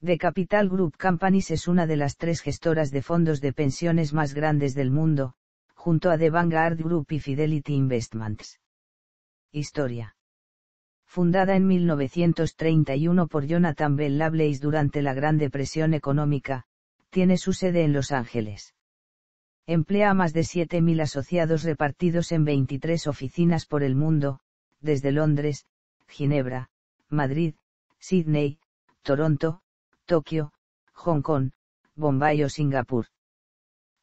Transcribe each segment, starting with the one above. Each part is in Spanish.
The Capital Group Companies es una de las tres gestoras de fondos de pensiones más grandes del mundo, junto a The Vanguard Group y Fidelity Investments. Historia. Fundada en 1931 por Jonathan Bell Lablace durante la Gran Depresión Económica, tiene su sede en Los Ángeles. Emplea a más de 7.000 asociados repartidos en 23 oficinas por el mundo, desde Londres, Ginebra, Madrid, Sydney, Toronto, Tokio, Hong Kong, Bombay o Singapur.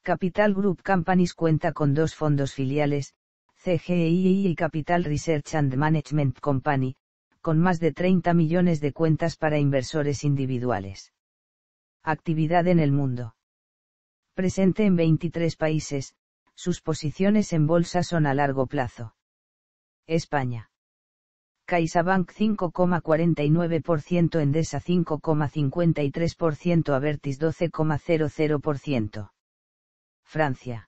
Capital Group Companies cuenta con dos fondos filiales, CGI y Capital Research and Management Company, con más de 30 millones de cuentas para inversores individuales. Actividad en el mundo. Presente en 23 países, sus posiciones en bolsa son a largo plazo. España. CaixaBank 5,49%, Endesa 5,53%, Avertis 12,00%. Francia.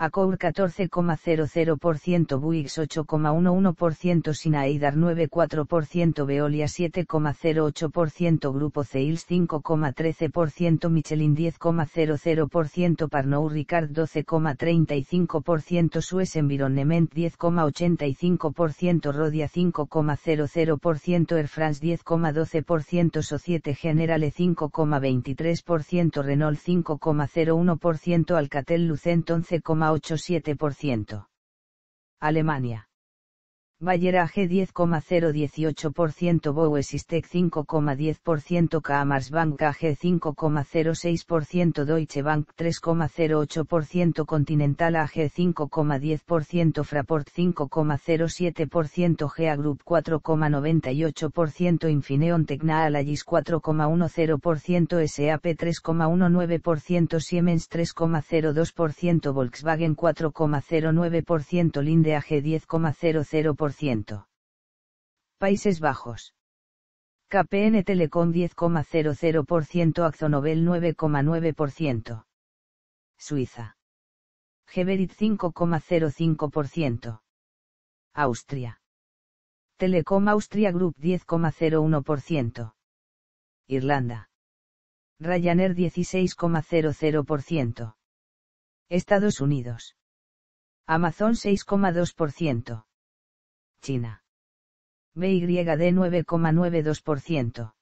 Acour 14,00% Buix 8,11% Sinaidar 9,4% Veolia 7,08% Grupo Ceils 5,13% Michelin 10,00% Parnou Ricard 12,35% Suez Environnement 10,85% Rodia 5,00% Air France 10,12% Societe Generale 5,23% Renault 5,01% Alcatel Lucent 11, ciento Alemania. Bayer AG 10,018%, Bowesistec 5,10%, BANK AG 5,06%, Deutsche Bank 3,08%, Continental AG 5,10%, Fraport 5,07%, GEA Group 4,98%, Infineon Technologies 4,10%, SAP 3,19%, Siemens 3,02%, Volkswagen 4,09%, Linde AG 10,00%, Países Bajos. KPN Telecom 10,00%, Axonobel 9,9%. Suiza. Geberit 5,05%. Austria. Telecom Austria Group 10,01%. Irlanda. Ryanair 16,00%. Estados Unidos. Amazon 6,2%. China. BYD 9,92%.